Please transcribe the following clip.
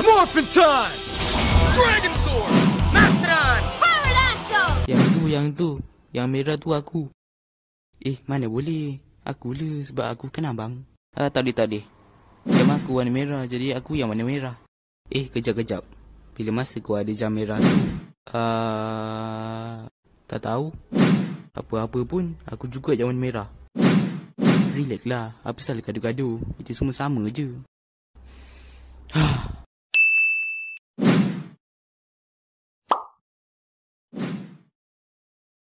Morphin time! Dragon Sword! Mastodon! Pterodactyl! Yang tu, yang tu. Yang merah tu aku. Eh, mana boleh. Aku le sebab aku kan bang. Ah, tak boleh, tak boleh. Jam aku warna merah, jadi aku yang warna merah. Eh, kejap-kejap. Bila masa kau ada jam merah tu? Ah, tak tahu. Apa-apa pun, aku juga yang warna merah. Relax lah. Apa salah gaduh-gaduh? Itu semua sama je.